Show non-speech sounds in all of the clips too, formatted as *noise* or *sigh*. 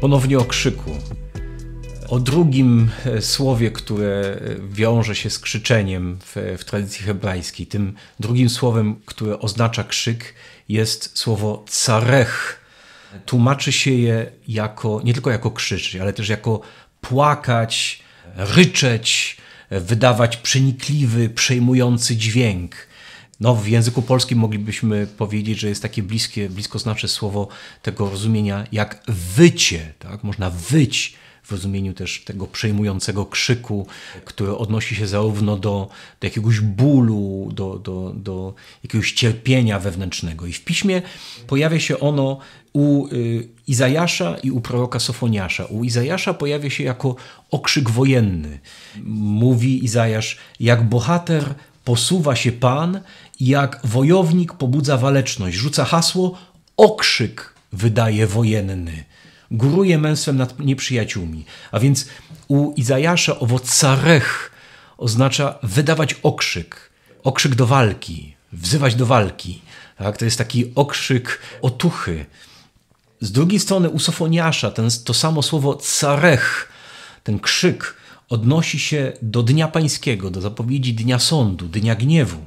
ponownie o krzyku. O drugim e, słowie, które e, wiąże się z krzyczeniem w, w tradycji hebrajskiej, tym drugim słowem, które oznacza krzyk, jest słowo carech. Tłumaczy się je jako, nie tylko jako krzyczeć, ale też jako płakać, ryczeć, wydawać przenikliwy, przejmujący dźwięk no, w języku polskim moglibyśmy powiedzieć, że jest takie bliskie, blisko słowo tego rozumienia jak wycie. Tak? Można wyć w rozumieniu też tego przejmującego krzyku, który odnosi się zarówno do, do jakiegoś bólu, do, do, do jakiegoś cierpienia wewnętrznego. I w piśmie pojawia się ono u y, Izajasza i u proroka Sofoniasza. U Izajasza pojawia się jako okrzyk wojenny. Mówi Izajasz, jak bohater posuwa się Pan jak wojownik pobudza waleczność, rzuca hasło, okrzyk wydaje wojenny, góruje męstwem nad nieprzyjaciółmi. A więc u Izajasza owo carech oznacza wydawać okrzyk, okrzyk do walki, wzywać do walki. Tak? To jest taki okrzyk otuchy. Z drugiej strony u Sofoniasza ten, to samo słowo carech, ten krzyk, odnosi się do Dnia Pańskiego, do zapowiedzi Dnia Sądu, Dnia Gniewu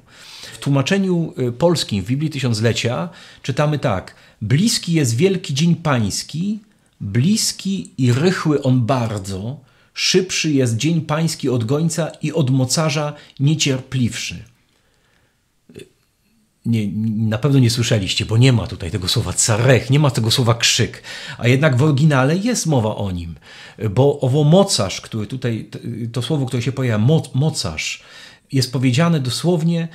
tłumaczeniu y, polskim w Biblii Tysiąclecia czytamy tak: Bliski jest wielki dzień pański, bliski i rychły on bardzo, szybszy jest dzień pański od gońca i od mocarza niecierpliwszy. Y, nie, na pewno nie słyszeliście, bo nie ma tutaj tego słowa carech, nie ma tego słowa krzyk, a jednak w oryginale jest mowa o nim, bo owo mocarz, który tutaj, to słowo, które się pojawia, mo, mocarz, jest powiedziane dosłownie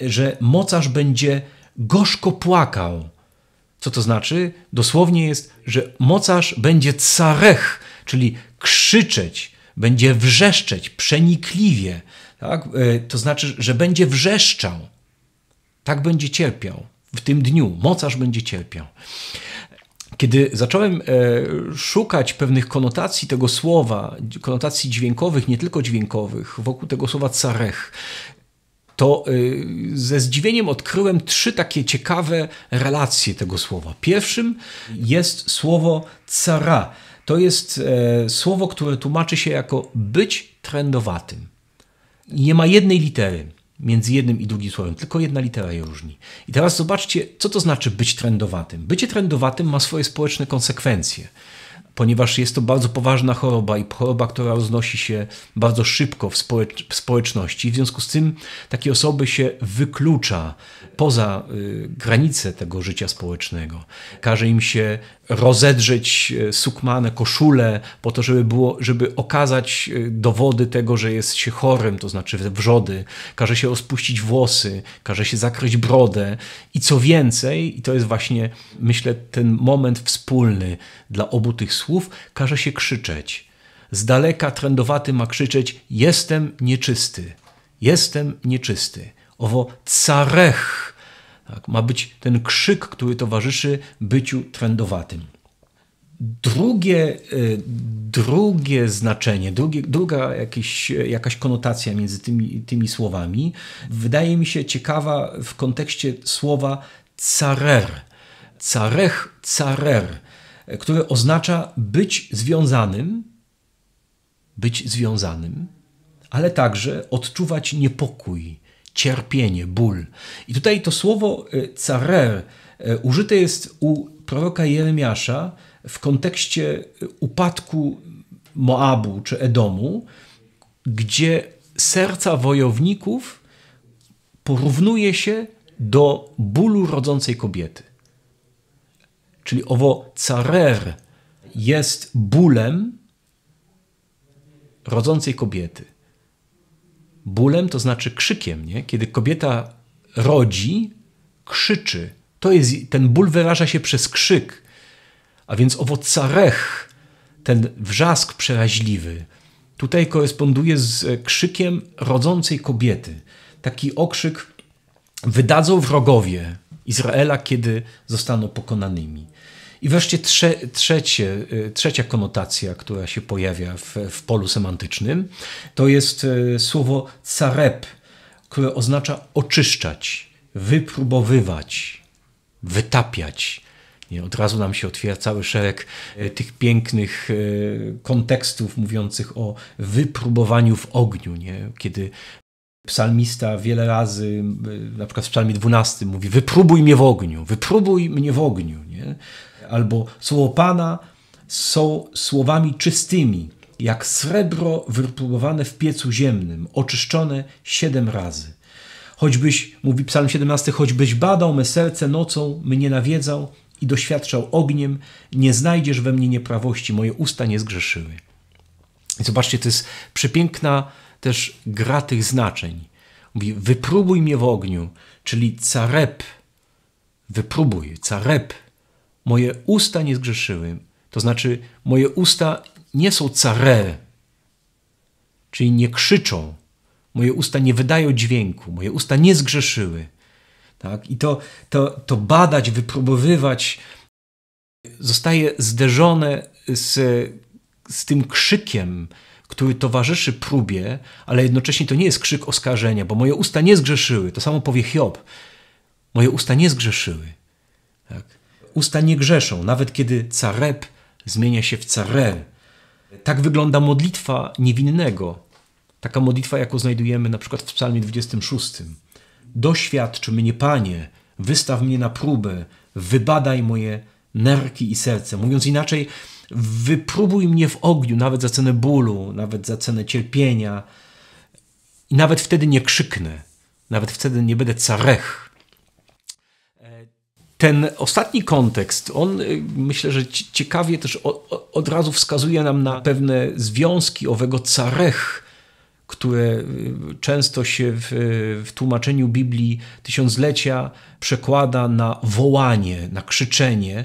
że mocarz będzie gorzko płakał. Co to znaczy? Dosłownie jest, że mocarz będzie carech, czyli krzyczeć, będzie wrzeszczeć przenikliwie. Tak? E, to znaczy, że będzie wrzeszczał. Tak będzie cierpiał w tym dniu. Mocarz będzie cierpiał. Kiedy zacząłem e, szukać pewnych konotacji tego słowa, konotacji dźwiękowych, nie tylko dźwiękowych, wokół tego słowa carech, to y, ze zdziwieniem odkryłem trzy takie ciekawe relacje tego słowa. Pierwszym jest słowo cara. To jest e, słowo, które tłumaczy się jako być trendowatym. Nie ma jednej litery między jednym i drugim słowem, tylko jedna litera je różni. I teraz zobaczcie, co to znaczy być trendowatym. Bycie trendowatym ma swoje społeczne konsekwencje ponieważ jest to bardzo poważna choroba i choroba, która roznosi się bardzo szybko w, społecz w społeczności. W związku z tym takie osoby się wyklucza poza y, granice tego życia społecznego. Każe im się rozedrzeć y, sukmanę, koszulę, po to, żeby, było, żeby okazać y, dowody tego, że jest się chorym, to znaczy wrzody. Każe się rozpuścić włosy, każe się zakryć brodę i co więcej, i to jest właśnie, myślę, ten moment wspólny dla obu tych słów, słów każe się krzyczeć. Z daleka trędowaty ma krzyczeć: Jestem nieczysty, jestem nieczysty. Owo carech tak, ma być ten krzyk, który towarzyszy byciu trędowatym. Drugie, y, drugie znaczenie, drugie, druga jakieś, jakaś konotacja między tymi, tymi słowami wydaje mi się ciekawa w kontekście słowa carer. Carech, carer które oznacza być związanym, być związanym, ale także odczuwać niepokój, cierpienie, ból. I tutaj to słowo y, carer y, użyte jest u proroka Jeremiasza w kontekście y, upadku Moabu czy Edomu, gdzie serca wojowników porównuje się do bólu rodzącej kobiety czyli owo carer, jest bólem rodzącej kobiety. Bólem to znaczy krzykiem, nie? Kiedy kobieta rodzi, krzyczy. To jest, ten ból wyraża się przez krzyk. A więc owo carech, ten wrzask przeraźliwy, tutaj koresponduje z e, krzykiem rodzącej kobiety. Taki okrzyk wydadzą wrogowie, Izraela, kiedy zostaną pokonanymi. I wreszcie trze, trzecie, y, trzecia konotacja, która się pojawia w, w polu semantycznym, to jest y, słowo carep, które oznacza oczyszczać, wypróbowywać, wytapiać. Nie, od razu nam się otwiera cały szereg y, tych pięknych kontekstów mówiących o wypróbowaniu w ogniu, nie? kiedy Psalmista wiele razy, y, na przykład w psalmie 12 mówi, wypróbuj mnie w ogniu, wypróbuj mnie w ogniu. Nie? Albo słowo Pana są słowami czystymi, jak srebro wypróbowane w piecu ziemnym, oczyszczone siedem razy. Choćbyś, mówi psalm 17, choćbyś badał me serce nocą, mnie nawiedzał i doświadczał ogniem, nie znajdziesz we mnie nieprawości, moje usta nie zgrzeszyły. I zobaczcie, to jest przepiękna też gra tych znaczeń. Mówi, wypróbuj mnie w ogniu, czyli carep, wypróbuj, carep. Moje usta nie zgrzeszyły, to znaczy moje usta nie są care, czyli nie krzyczą, moje usta nie wydają dźwięku, moje usta nie zgrzeszyły. Tak? I to, to, to badać, wypróbowywać zostaje zderzone z, z tym krzykiem, który towarzyszy próbie, ale jednocześnie to nie jest krzyk oskarżenia, bo moje usta nie zgrzeszyły. To samo powie Hiob. Moje usta nie zgrzeszyły. Tak? Usta nie grzeszą, nawet kiedy careb zmienia się w care. Tak wygląda modlitwa niewinnego. Taka modlitwa, jaką znajdujemy na przykład w psalmie 26. Doświadcz mnie, Panie, wystaw mnie na próbę, wybadaj moje nerki i serce. Mówiąc inaczej, wypróbuj mnie w ogniu, nawet za cenę bólu, nawet za cenę cierpienia. I nawet wtedy nie krzyknę, nawet wtedy nie będę carech. E, ten ostatni kontekst, on e, myślę, że ciekawie też od razu wskazuje nam na pewne związki owego carech, które e, często się w, w, tłumaczeniu Biblii tysiąclecia przekłada na wołanie, na krzyczenie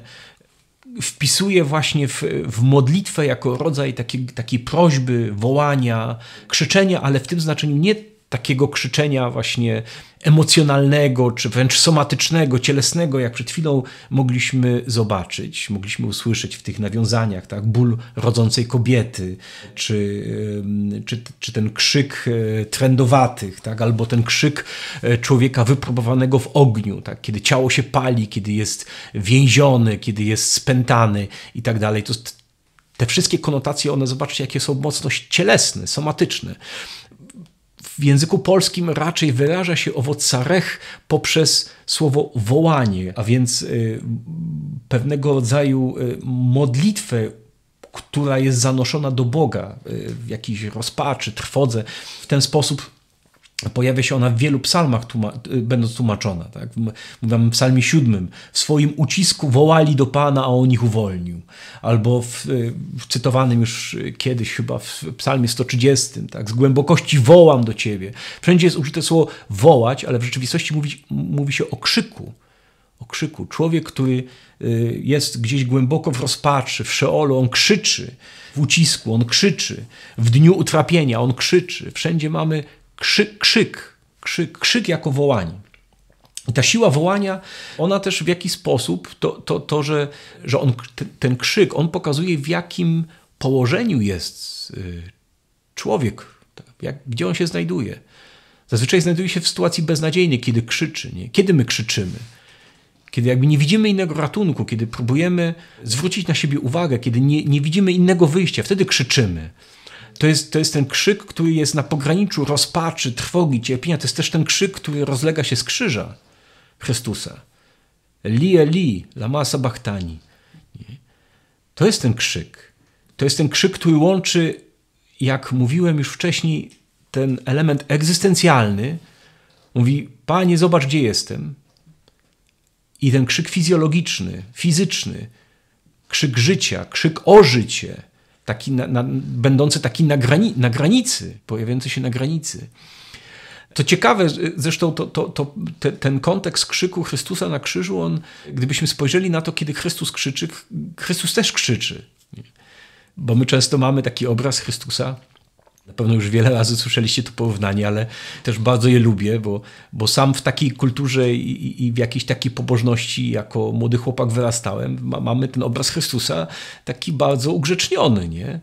wpisuje właśnie w, w modlitwę jako rodzaj takiej, takiej prośby, wołania, krzyczenia, ale w tym znaczeniu nie takiego krzyczenia właśnie emocjonalnego, czy wręcz somatycznego, cielesnego, jak przed chwilą mogliśmy zobaczyć, mogliśmy usłyszeć w tych nawiązaniach, tak? ból rodzącej kobiety, czy, czy, czy ten krzyk e, trendowatych, tak? albo ten krzyk e, człowieka wypróbowanego w ogniu, tak? kiedy ciało się pali, kiedy jest więziony, kiedy jest spętany i tak dalej. To, te wszystkie konotacje, one zobaczcie, jakie są mocno cielesne, somatyczne. W języku polskim raczej wyraża się owo carech poprzez słowo wołanie, a więc y, pewnego rodzaju y, modlitwę, która jest zanoszona do Boga y, w jakiejś rozpaczy, trwodze. W ten sposób Pojawia się ona w wielu psalmach, tłuma y, będąc tłumaczona. Tak? Mówimy w psalmie siódmym. W swoim ucisku wołali do Pana, a On ich uwolnił. Albo w, y, w cytowanym już kiedyś chyba w psalmie 130. Tak? Z głębokości wołam do Ciebie. Wszędzie jest użyte słowo wołać, ale w rzeczywistości mówi, mówi się o krzyku. O krzyku. Człowiek, który y, jest gdzieś głęboko w rozpaczy, w szeolu, on krzyczy. W ucisku on krzyczy. W dniu utrapienia on krzyczy. Wszędzie mamy Krzyk, krzyk, krzyk, krzyk jako wołanie. I ta siła wołania, ona też w jakiś sposób, to, to, to że, że on, ten krzyk, on pokazuje w jakim położeniu jest y, człowiek, tak, jak, gdzie on się znajduje. Zazwyczaj znajduje się w sytuacji beznadziejnej, kiedy krzyczy, nie? kiedy my krzyczymy, kiedy jakby nie widzimy innego ratunku, kiedy próbujemy zwrócić na siebie uwagę, kiedy nie, nie widzimy innego wyjścia, wtedy krzyczymy to jest, to jest ten krzyk, który jest na pograniczu rozpaczy, trwogi, cierpienia. To jest też ten krzyk, który rozlega się z krzyża Chrystusa. Li Eli, lama sabachtani. To jest ten krzyk. To jest ten krzyk, który łączy, jak mówiłem już wcześniej, ten element egzystencjalny. Mówi, panie, zobacz, gdzie jestem. I ten krzyk fizjologiczny, fizyczny, krzyk życia, krzyk o życie – taki na, na, będący taki na, grani, na granicy, pojawiający się na granicy. To ciekawe, zresztą to, to, to te, ten kontekst krzyku Chrystusa na krzyżu, on, gdybyśmy spojrzeli na to, kiedy Chrystus krzyczy, Chrystus też krzyczy. Bo my często mamy taki obraz Chrystusa, na pewno już wiele razy słyszeliście to porównanie, ale też bardzo je lubię, bo, bo sam w takiej kulturze i, i w jakiejś takiej pobożności jako młody chłopak wyrastałem. Ma, mamy ten obraz Chrystusa taki bardzo ugrzeczniony, nie?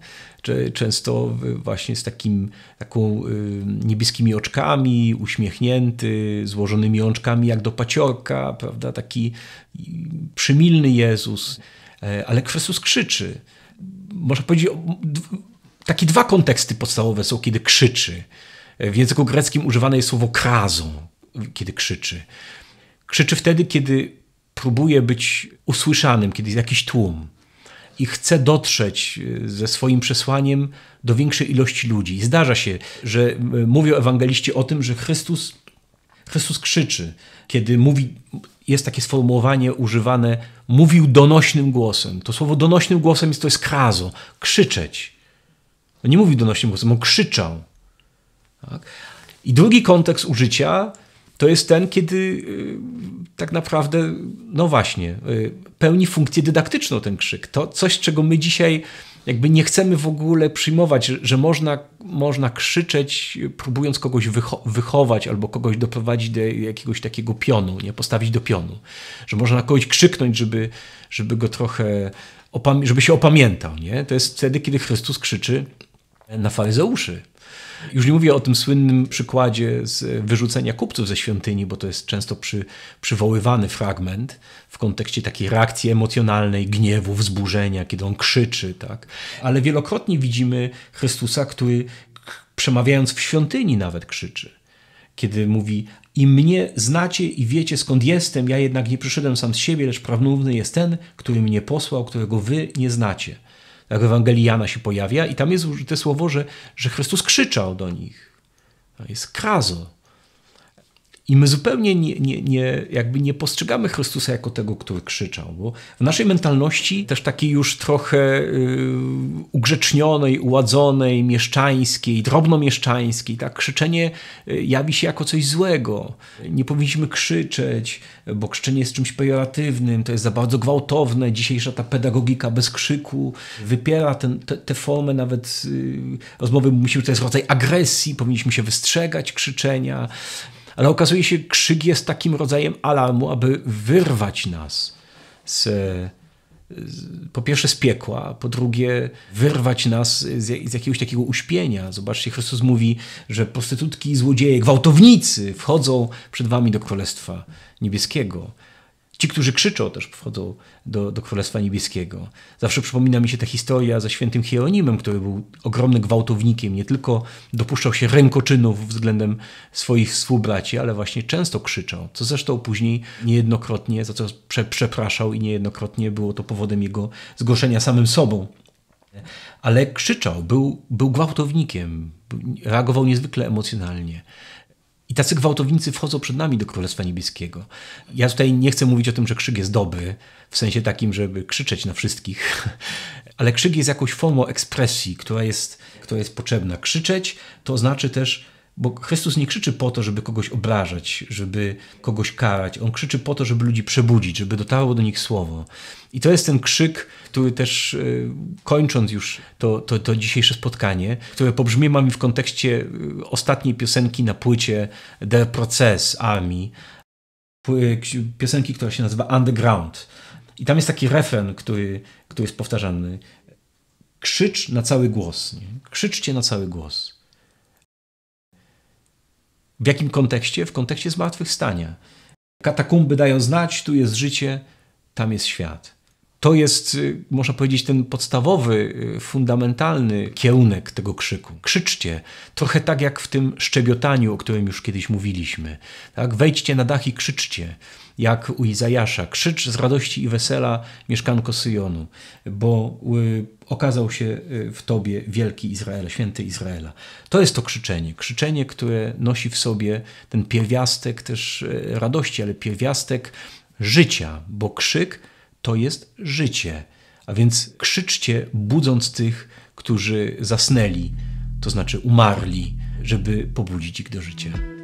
często właśnie z takim, taką y, niebieskimi oczkami, uśmiechnięty, złożonymi oczkami jak do paciorka, prawda? Taki przymilny Jezus, e, ale Chrystus krzyczy. Można powiedzieć takie dwa konteksty podstawowe są, kiedy krzyczy. W języku greckim używane jest słowo krazo, kiedy krzyczy. Krzyczy wtedy, kiedy próbuje być usłyszanym, kiedy jest jakiś tłum i chce dotrzeć e, ze swoim przesłaniem do większej ilości ludzi. I zdarza się, że e, mówią ewangeliści o tym, że Chrystus, Chrystus krzyczy, kiedy mówi, jest takie sformułowanie używane, mówił donośnym głosem. To słowo donośnym głosem jest to jest krazo, krzyczeć. On no nie mówi donośnym głosem, on krzyczał. Tak? I drugi kontekst użycia to jest ten, kiedy y, tak naprawdę, no właśnie, y, pełni funkcję dydaktyczną ten krzyk. To coś, czego my dzisiaj jakby nie chcemy w ogóle przyjmować, że, że można, można krzyczeć, próbując kogoś wycho wychować albo kogoś doprowadzić do jakiegoś takiego pionu, nie postawić do pionu. Że można kogoś krzyknąć, żeby, żeby go trochę, żeby się opamiętał. Nie? To jest wtedy, kiedy Chrystus krzyczy na faryzeuszy. Już nie mówię o tym słynnym przykładzie z wyrzucenia kupców ze świątyni, bo to jest często przy, przywoływany fragment w kontekście takiej reakcji emocjonalnej, gniewu, wzburzenia, kiedy on krzyczy, tak? Ale wielokrotnie widzimy Chrystusa, który przemawiając w świątyni nawet krzyczy. Kiedy mówi, i mnie znacie i wiecie skąd jestem, ja jednak nie przyszedłem sam z siebie, lecz prawnówny jest ten, który mnie posłał, którego wy nie znacie jak Ewangelii Jana się pojawia i tam jest użyte słowo, że, że Chrystus krzyczał do nich. Jest krazo. I my zupełnie nie, nie, nie, jakby nie postrzegamy Chrystusa jako tego, który krzyczał, bo w naszej mentalności, też takiej już trochę yy, ugrzecznionej, uładzonej, mieszczańskiej, drobnomieszczańskiej, tak, krzyczenie y, jawi się jako coś złego. Nie powinniśmy krzyczeć, bo krzyczenie jest czymś pejoratywnym, to jest za bardzo gwałtowne. Dzisiejsza ta pedagogika bez krzyku wypiera te, tę formę nawet y, rozmowy, musimy, to jest rodzaj agresji, powinniśmy się wystrzegać krzyczenia ale okazuje się, krzyk jest takim rodzajem alarmu, aby wyrwać nas z, po pierwsze z piekła, po drugie wyrwać nas z, z, jakiegoś takiego uśpienia. Zobaczcie, Chrystus mówi, że prostytutki, złodzieje, gwałtownicy wchodzą przed wami do Królestwa Niebieskiego. Ci, którzy krzyczą, też wchodzą do, do Królestwa Niebieskiego. Zawsze przypomina mi się ta historia ze świętym Hieronimem, który był ogromnym gwałtownikiem. Nie tylko dopuszczał się rękoczynów względem swoich współbraci, ale właśnie często krzyczał, co zresztą później niejednokrotnie, za co prze, przepraszał i niejednokrotnie było to powodem jego zgorszenia samym sobą. Ale krzyczał, był, był gwałtownikiem, reagował niezwykle emocjonalnie. I tacy gwałtownicy wchodzą przed nami do Królestwa Niebieskiego. Ja tutaj nie chcę mówić o tym, że krzyk jest dobry, w sensie takim, żeby krzyczeć na wszystkich, *laughs* ale krzyk jest jakąś formą ekspresji, która jest, która jest potrzebna. Krzyczeć to znaczy też bo Chrystus nie krzyczy po to, żeby kogoś obrażać, żeby kogoś karać. On krzyczy po to, żeby ludzi przebudzić, żeby dotarło do nich słowo. I to jest ten krzyk, który też e, kończąc już to, to, to dzisiejsze spotkanie, które pobrzmiewa mi w kontekście e, ostatniej piosenki na płycie Der Process Army, e, piosenki, która się nazywa Underground. I tam jest taki refren, który, który jest powtarzany. Krzycz na cały głos. Nie? Krzyczcie na cały głos. W jakim kontekście? W kontekście zmartwychwstania. Katakumby dają znać, tu jest życie, tam jest świat. To jest, y, można powiedzieć, ten podstawowy, y, fundamentalny kierunek tego krzyku. Krzyczcie, trochę tak jak w tym szczebiotaniu, o którym już kiedyś mówiliśmy. Tak? Wejdźcie na dach i krzyczcie jak u Izajasza. Krzycz z radości i wesela, mieszkanko Syjonu, bo y, okazał się y, w tobie wielki Izrael, święty Izraela. To jest to krzyczenie. Krzyczenie, które nosi w sobie ten pierwiastek też y, radości, ale pierwiastek życia, bo krzyk to jest życie. A więc krzyczcie, budząc tych, którzy zasnęli, to znaczy umarli, żeby pobudzić ich do życia.